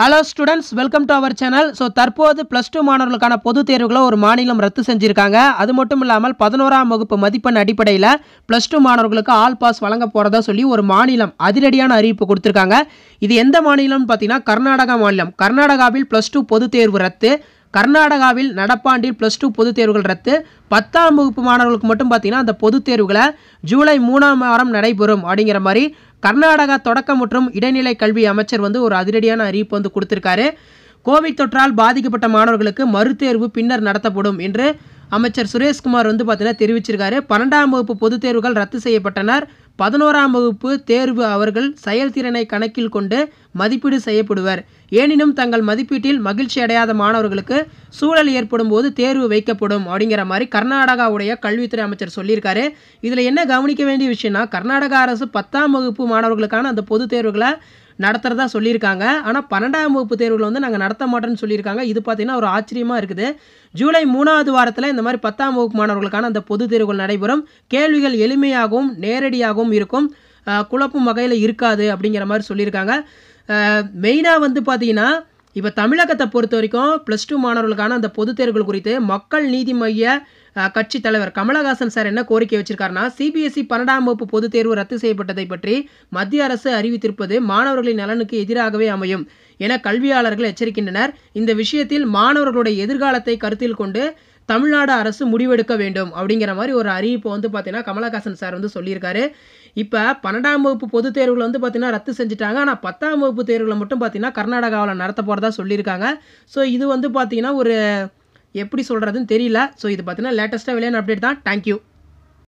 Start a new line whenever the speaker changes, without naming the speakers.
hello students welcome to our channel so தற்போது plus two மாணவர்களுக்கான பொதுத் தேர்வுகளை ஒரு மாநிலம் ரத்து செஞ்சுருக்காங்க அது மட்டும் இல்லாமல் பதினோராம் வகுப்பு மதிப்பெண் அடிப்படையில் ப்ளஸ் டூ மாணவர்களுக்கு ஆல் பாஸ் வழங்க போகிறதா சொல்லி ஒரு மாநிலம் அதிரடியான அறிவிப்பு கொடுத்துருக்காங்க இது எந்த மாநிலம்னு பார்த்தீங்கன்னா கர்நாடகா மாநிலம் கர்நாடகாவில் ப்ளஸ் டூ பொதுத் தேர்வு ரத்து கர்நாடகாவில் நடப்பாண்டில் ப்ளஸ் டூ பொதுத் தேர்வுகள் ரத்து பத்தாம் வகுப்பு மாணவர்களுக்கு மட்டும் பார்த்தீங்கன்னா அந்த பொதுத் தேர்வுகளை ஜூலை மூணாம் வாரம் நடைபெறும் அப்படிங்கிற மாதிரி கர்நாடகா தொடக்க மற்றும் இடைநிலை கல்வி அமைச்சர் வந்து ஒரு அதிரடியான அறிவிப்பு வந்து கொடுத்துருக்காரு கோவிட் தொற்றால் பாதிக்கப்பட்ட மாணவர்களுக்கு மறுதேர்வு பின்னர் நடத்தப்படும் என்று அமைச்சர் சுரேஷ்குமார் வந்து பார்த்தீங்கன்னா தெரிவிச்சிருக்காரு பன்னெண்டாம் வகுப்பு பொதுத் தேர்வுகள் ரத்து செய்யப்பட்டனர் பதினோராம் வகுப்பு தேர்வு அவர்கள் செயல்திறனை கணக்கில் கொண்டு மதிப்பீடு செய்யப்படுவர் எனினும் தங்கள் மதிப்பீட்டில் மகிழ்ச்சி அடையாத மாணவர்களுக்கு சூழல் ஏற்படும் போது தேர்வு வைக்கப்படும் அப்படிங்கிற மாதிரி கர்நாடகாவுடைய கல்வித்துறை அமைச்சர் சொல்லியிருக்காரு இதில் என்ன கவனிக்க வேண்டிய விஷயம்னா கர்நாடக அரசு பத்தாம் வகுப்பு மாணவர்களுக்கான அந்த பொது தேர்வுகளை நடத்துறதா சொல்லியிருக்காங்க ஆனால் பன்னெண்டாம் வகுப்பு தேர்வுகள் வந்து நாங்கள் நடத்த மாட்டோம்னு சொல்லியிருக்காங்க இது பார்த்தீங்கன்னா ஒரு ஆச்சரியமாக இருக்குது ஜூலை மூணாவது வாரத்தில் இந்த மாதிரி பத்தாம் வகுப்பு மாணவர்களுக்கான அந்த பொது தேர்வுகள் நடைபெறும் கேள்விகள் எளிமையாகவும் நேரடியாகவும் இருக்கும் குழப்பும் வகையில் இருக்காது அப்படிங்கிற மாதிரி சொல்லியிருக்காங்க மெயினாக வந்து பார்த்தீங்கன்னா இப்போ தமிழகத்தை பொறுத்த வரைக்கும் ப்ளஸ் டூ மாணவர்களுக்கான அந்த பொது தேர்வுகள் குறித்து மக்கள் நீதி மைய கட்சி தலைவர் கமலஹாசன் சார் என்ன கோரிக்கை வச்சிருக்காருன்னா சிபிஎஸ்இ e பன்னெண்டாம் வகுப்பு பொதுத் தேர்வு ரத்து செய்யப்பட்டதை பற்றி மத்திய அரசு அறிவித்திருப்பது மாணவர்களின் நலனுக்கு எதிராகவே அமையும் என கல்வியாளர்கள் எச்சரிக்கின்றனர் இந்த விஷயத்தில் மாணவர்களுடைய எதிர்காலத்தை கருத்தில் கொண்டு தமிழ்நாடு அரசு முடிவெடுக்க வேண்டும் அப்படிங்கிற மாதிரி ஒரு அறிவிப்பு வந்து பார்த்தீங்கன்னா கமலஹாசன் சார் வந்து சொல்லியிருக்காரு இப்போ பன்னெண்டாம் வகுப்பு பொதுத் தேர்வுகள் வந்து பார்த்தீங்கன்னா ரத்து செஞ்சுட்டாங்க ஆனால் பத்தாம் வகுப்பு தேர்வில் மட்டும் பார்த்தீங்கன்னா கர்நாடகாவில் நடத்த போகிறதா சொல்லியிருக்காங்க ஸோ இது வந்து பார்த்தீங்கன்னா ஒரு எப்படி சொல்கிறதுன்னு தெரியல ஸோ இது பார்த்தீங்கன்னா லேட்டஸ்ட்டாக விளையாட அப்டேட் தான் தேங்க்யூ